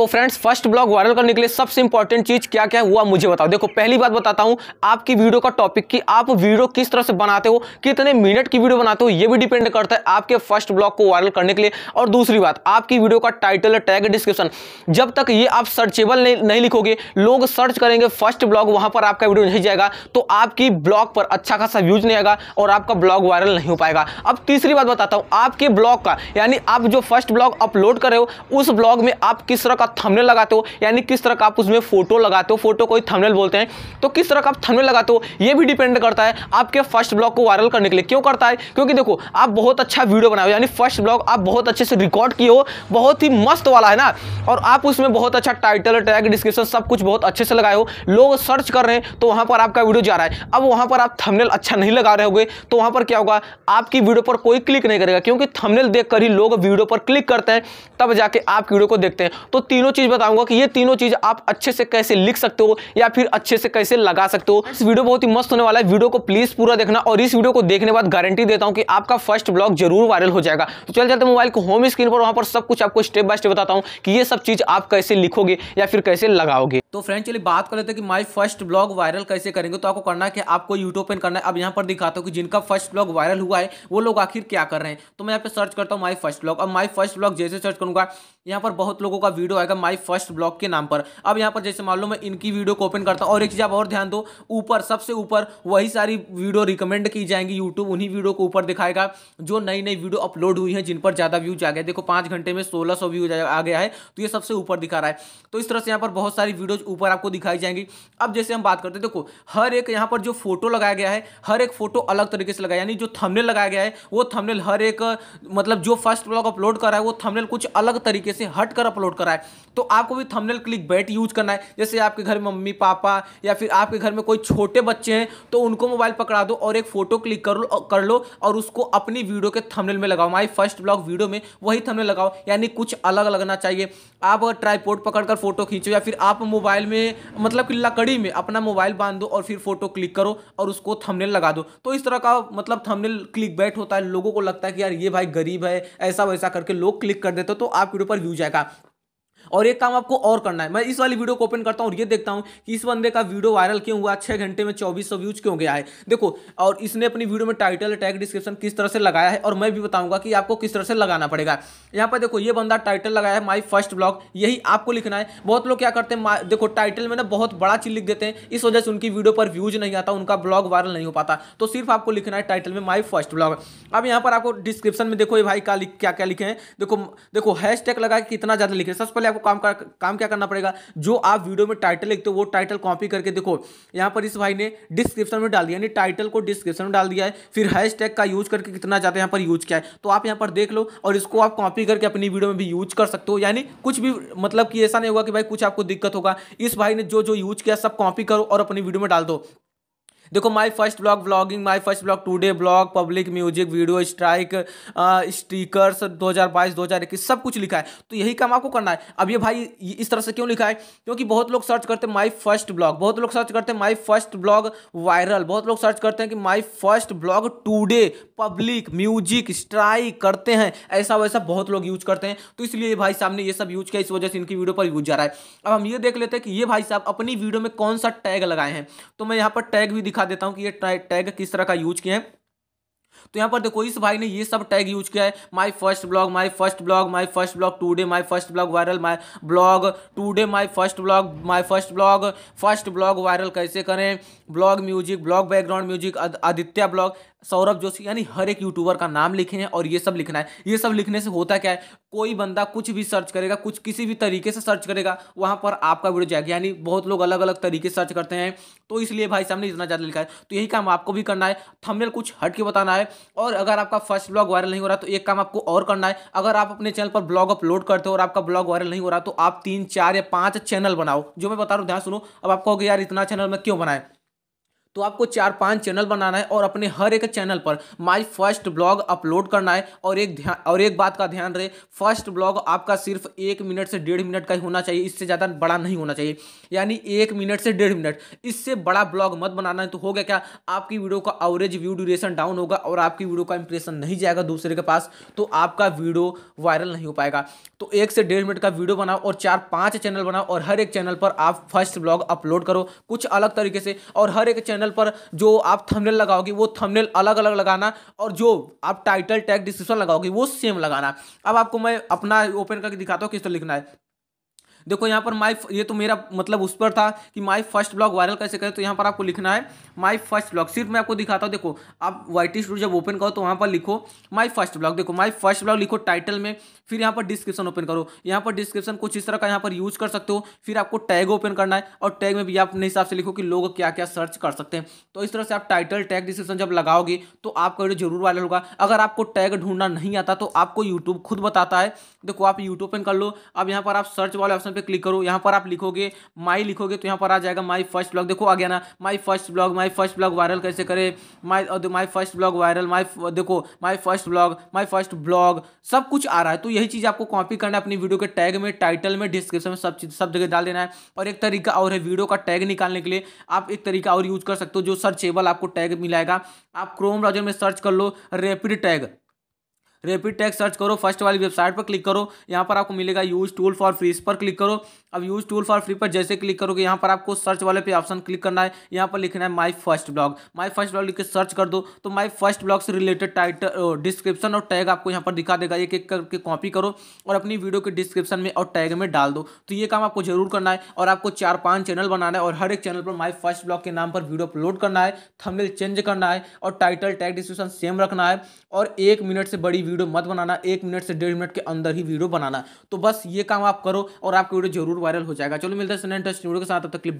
तो friends first blog viral करने के लिए सबसे इंपॉर्टेंट चीज क्या क्या हुआ मुझे बताओ देखो पहली बात बताता हूं आपकी वीडियो का टॉपिक कि आप वीडियो किस तरह से बनाते हो कितने मिनट की वीडियो बनाते हो ये भी डिपेंड करता है आपके फर्स्ट ब्लॉग को वायरल करने के लिए और दूसरी बात आपकी वीडियो का टाइटल टैग डिस्क्रिप्शन जब तक ये आप सर्चेबल नहीं लिखोगे लोग सर्च करेंगे फर्स्ट ब्लॉग वहां पर आपका वीडियो नहीं जाएगा तो आपकी ब्लॉग पर अच्छा खासा व्यूज नहीं आएगा और आपका ब्लॉग वायरल नहीं हो पाएगा अब तीसरी बात बताता हूं आपके ब्लॉग का यानी आप जो फर्स्ट ब्लॉग अपलोड कर रहे हो उस ब्लॉग में आप किस तरह का आप थमनेल लगाते हो यानी किस तरह का आप उसमें फोटो लगाते हो फोटो को ही थंबनेल बोलते हैं तो किस तरह का आप थमनेल लगाते हो ये भी डिपेंड करता है आपके फर्स्ट ब्लॉग को वायरल करने के लिए क्यों करता है क्योंकि देखो आप बहुत अच्छा वीडियो बनाओ यानी फर्स्ट ब्लॉग आप बहुत अच्छे से रिकॉर्ड किए हो बहुत ही मस्त वाला है ना और आप उसमें बहुत अच्छा टाइटल टैग डिस्क्रिप्शन सब कुछ बहुत अच्छे से लगाए हो लोग सर्च कर रहे हैं तो वहाँ पर आपका वीडियो जा रहा है अब वहाँ पर आप थमनेल अच्छा नहीं लगा रहे होगे तो वहाँ पर क्या होगा आपकी वीडियो पर कोई क्लिक नहीं करेगा क्योंकि थमनेल देखकर ही लोग वीडियो पर क्लिक करते हैं तब जाके आप वीडियो को देखते हैं तो तीनों चीज बताऊंगा कि ये तीनों चीज आप अच्छे से कैसे लिख सकते हो या फिर अच्छे से कैसे लगा सकते हो इस वीडियो बहुत ही मस्त होने वाला है वीडियो को प्लीज पूरा देखना और इस वीडियो को देखने बाद गारंटी देता हूँ कि आपका फर्स्ट ब्लॉग जरूर वायरल हो जाएगा तो चल जाते मोबाइल को होम स्क्रीन पर वहां पर सब कुछ आपको स्टेप बाय स्टेप बताता हूँ कि ये सब चीज आप कैसे लिखोगे या फिर कैसे लगाओगे तो फ्रेंड चलिए बात कर लेते हैं कि माई फर्स्ट ब्लॉग वायरल कैसे करेंगे तो आपको करना है कि आपको यूट्यूब पर करना है अब यहाँ पर दिखाता हूँ कि जिनका फर्स्ट ब्लॉग वायरल हुआ है वो लोग आखिर क्या कर रहे हैं तो मैं यहाँ पे सर्च करता हूँ माई फर्स्ट ब्लॉग अब माई फर्स्ट ब्लॉग जैसे सर्च करूंगा यहाँ पर बहुत लोगों का वीडियो आएगा माई फर्स्ट ब्लॉग के नाम पर अब यहाँ पर जैसे मालूम लो मैं इनकी वीडियो को ओपन करता हूँ और एक चीज़ आप और ध्यान दो ऊपर सबसे ऊपर वही सारी वीडियो रिकमेंड की जाएंगी यूट्यूब उन्हीं वीडियो को ऊपर दिखाएगा जो नई नई वीडियो अपलोड हुई है जिन पर ज़्यादा व्यूज आ गया देखो पाँच घंटे में सोलह सौ व्यूज आ गया है तो ये सबसे ऊपर दिखा रहा है तो इस तरह से यहाँ पर बहुत सारी वीडियोज ऊपर आपको दिखाई जाएंगी अब जैसे हम बात करते हैं देखो हर एक यहाँ पर जो फोटो लगाया गया है हर एक फोटो अलग तरीके से लगाया यानी जो थमनेल लगाया गया है वो थमनेल हर एक मतलब जो फर्स्ट ब्लॉग अपलोड कर रहा है वो थमनेल कुछ अलग तरीके से हट कर अपलोड करा है तो आपको भी थंबनेल क्लिक बैट यूज करना है जैसे आपके घर में मम्मी पापा या फिर आपके घर में कोई छोटे बच्चे हैं तो उनको मोबाइल पकड़ा दो और एक फोटो क्लिक कर लो कर लो और उसको अपनी वीडियो के थंबनेल में लगाओ माई फर्स्ट ब्लॉग वीडियो में वही थंबनेल लगाओ यानी कुछ अलग लगना चाहिए आप ट्राईपोर्ट पकड़कर फोटो खींचो या फिर आप मोबाइल में मतलब कि लकड़ी में अपना मोबाइल बांध दो और फिर फोटो क्लिक करो और उसको थंबनेल लगा दो तो इस तरह का मतलब थंबनेल क्लिक बैट होता है लोगों को लगता है कि यार ये भाई गरीब है ऐसा वैसा करके लोग क्लिक कर देते तो आपके पर व्यू जाएगा और एक काम आपको और करना है मैं इस वाली वीडियो को ओपन करता हूँ और ये देखता हूँ कि इस बंदे का वीडियो वायरल क्यों हुआ छः घंटे में चौबीस सौ व्यूज क्यों गया है देखो और इसने अपनी वीडियो में टाइटल टैग डिस्क्रिप्शन किस तरह से लगाया है और मैं भी बताऊंगा कि आपको किस तरह से लगाना पड़ेगा यहाँ पर देखो ये बंदा टाइटल लगाया है माई फर्स्ट ब्लॉग यही आपको लिखना है बहुत लोग क्या करते हैं देखो टाइटल में ना बहुत बड़ा चीज लिख देते हैं इस वजह से उनकी वीडियो पर व्यूज नहीं आता उनका ब्लॉग वायरल नहीं हो पाता तो सिर्फ आपको लिखना है टाइटल में माई फर्स्ट ब्लॉग अब यहाँ पर आपको डिस्क्रिप्शन में देखो ये भाई क्या क्या लिखे हैं देखो देखो हैश टैग लगा कितना ज़्यादा लिखे सबसे पहले आपको काम कर, काम क्या करना पड़ेगा जो आप वीडियो में टाइटल लिखते हो वो टाइटल कॉपी करके देखो यहाँ पर इस भाई ने डिस्क्रिप्शन में डाल दिया यानी टाइटल को डिस्क्रिप्शन में डाल दिया है फिर हैश का यूज करके कितना ज़्यादा यहाँ पर यूज किया है तो आप यहाँ पर देख लो और इसको आप कॉपी करके अपनी वीडियो में भी यूज कर सकते हो यानी कुछ भी मतलब कि ऐसा नहीं होगा कि भाई कुछ आपको दिक्कत होगा इस भाई ने जो जो यूज किया सब कॉपी करो और अपनी वीडियो में डाल दो देखो my first blog blogging my first blog today blog public music video strike stickers 2022 2021 सब कुछ लिखा है तो यही काम आपको करना है अब ये भाई इस तरह से क्यों लिखा है क्योंकि बहुत लोग सर्च करते हैं माई फर्स्ट ब्लॉग बहुत लोग सर्च करते हैं माई फर्स्ट ब्लॉग वायरल बहुत लोग सर्च करते हैं कि my first blog today public music strike करते हैं ऐसा वैसा बहुत लोग यूज करते हैं तो इसलिए भाई साहब ने ये सब यूज किया इस वजह से इनकी वीडियो पर यूज जा रहा है अब हम ये देख लेते हैं कि ये भाई साहब अपनी वीडियो में कौन सा टैग लगाए हैं तो मैं यहाँ पर टैग भी दिखा दिखा देता हूँ कि ये टैग किस तरह का यूज किया है तो यहाँ पर देखो इस भाई ने ये सब टैग यूज किया है my first blog my first blog my first blog today my first blog viral my blog today my first blog my first blog first blog viral कैसे करें blog music blog background music Aditya blog Saurabh Joshi यानी हर एक YouTuber का नाम लिखे हैं और ये सब लिखना है ये सब लिखने से होता क्या है कोई बंदा कुछ भी सर्च करेगा कुछ किसी भी तरीके से सर्च करेगा वहाँ पर आपका वीडियो जाएगा यानी बहुत लोग अलग अलग तरीके से सर्च करते हैं तो इसलिए भाई साहब ने इतना ज़्यादा लिखा है तो यही काम आपको भी करना है थंबनेल कुछ हट के बताना है और अगर आपका फर्स्ट ब्लॉग वायरल नहीं हो रहा तो एक काम आपको और करना है अगर आप अपने चैनल पर ब्लॉग अपलोड करते हो और आपका ब्लॉग वायरल नहीं हो रहा तो आप तीन चार या पाँच चैनल बनाओ जो मैं बता रहा हूँ ध्यान सुनो अब आपको यार इतना चैनल मैं क्यों बनाएं तो आपको चार पांच चैनल बनाना है और अपने हर एक चैनल पर माय फर्स्ट ब्लॉग अपलोड करना है और एक ध्यान और एक बात का ध्यान रहे फर्स्ट ब्लॉग आपका सिर्फ एक मिनट से डेढ़ मिनट का ही होना चाहिए इससे ज़्यादा बड़ा नहीं होना चाहिए यानी एक मिनट से डेढ़ मिनट इससे बड़ा ब्लॉग मत बनाना है तो हो गया क्या आपकी वीडियो का एवरेज व्यू ड्यूरेशन डाउन होगा और आपकी वीडियो का इंप्रेशन नहीं जाएगा दूसरे के पास तो आपका वीडियो वायरल नहीं हो पाएगा तो एक से डेढ़ मिनट का वीडियो बनाओ और चार पाँच चैनल बनाओ और हर एक चैनल पर आप फर्स्ट ब्लॉग अपलोड करो कुछ अलग तरीके से और हर एक चैनल चैनल पर जो आप थंबनेल लगाओगे वो थंबनेल अलग अलग लगाना और जो आप टाइटल टैग डिस्क्रिप्शन लगाओगे वो सेम लगाना अब आपको मैं अपना ओपन करके दिखाता हूँ किस तरह तो लिखना है देखो यहाँ पर माई ये तो मेरा मतलब उस पर था कि माई फर्स्ट ब्लॉग वायरल कैसे करें तो यहाँ पर आपको लिखना है माई फर्स्ट ब्लॉग सिर्फ मैं आपको दिखाता हूँ देखो आप वाइट स्टूडियो जब ओपन करो तो वहाँ पर लिखो माई फर्स्ट ब्लॉग देखो माई फर्स्ट ब्लॉग लिखो टाइटल में फिर यहाँ पर डिस्क्रिप्शन ओपन करो यहाँ पर डिस्क्रिप्शन कुछ इस तरह का यहाँ पर यूज कर सकते हो फिर आपको टैग ओपन करना है और टैग में भी आप अपने हिसाब से लिखो कि लोग क्या क्या सर्च कर सकते हैं तो इस तरह से आप टाइटल टैग डिस्क्रिप्शन जब लगाओगे तो आपका वीडियो जरूर वायरल होगा अगर आपको टैग ढूंढना नहीं आता तो आपको यूट्यूब खुद बताता है देखो आप यूट्यूब ओपन कर लो अब यहाँ पर आप सर्च वाले ऑप्शन ऑप्शन पे क्लिक करो यहाँ पर आप लिखोगे माई लिखोगे तो यहाँ पर आ जाएगा माई फर्स्ट ब्लॉग देखो आ गया ना my first blog my first blog viral कैसे करे my my first blog viral my देखो my first blog my first blog सब कुछ आ रहा है तो यही चीज़ आपको कॉपी करना है अपनी वीडियो के टैग में टाइटल में डिस्क्रिप्शन में सब चीज सब जगह डाल देना है और एक तरीका और है वीडियो का टैग निकालने के लिए आप एक तरीका और यूज कर सकते हो जो सर्चेबल आपको टैग मिलाएगा आप क्रोम ब्राउजर में सर्च कर लो rapid tag rapid tags search करो फर्स्ट वाली वेबसाइट पर क्लिक करो यहाँ पर आपको मिलेगा यूज टूल फॉर फ्रीज पर क्लिक करो अब यूज टूल फॉर फ्री पर जैसे क्लिक करोगे यहाँ पर आपको सर्च वाले पे ऑप्शन क्लिक करना है यहाँ पर लिखना है my first blog my first blog लिख के सर्च कर दो तो माई फर्स्ट ब्लॉग से रिलेटेड टाइटल डिस्क्रिप्शन और टैग आपको यहाँ पर दिखा देगा एक एक करके कॉपी करो और अपनी वीडियो के डिस्क्रिप्शन में और टैग में डाल दो तो ये काम आपको जरूर करना है और आपको चार पाँच चैनल बनाना है और हर एक चैनल पर माई फर्स्ट ब्लॉग के नाम पर वीडियो अपलोड करना है थंबनेल चेंज करना है और टाइटल टैग डिस्क्रिप्शन सेम रखना है और एक मिनट से बड़ी वीडियो मत बनाना एक मिनट से डेढ़ मिनट के अंदर ही वीडियो बनाना तो बस ये काम आप करो और आपकी वीडियो जरूर वायरल हो जाएगा चलो मिलता है इंटरेस्टिंग वीडियो के साथ अब तक क्लिप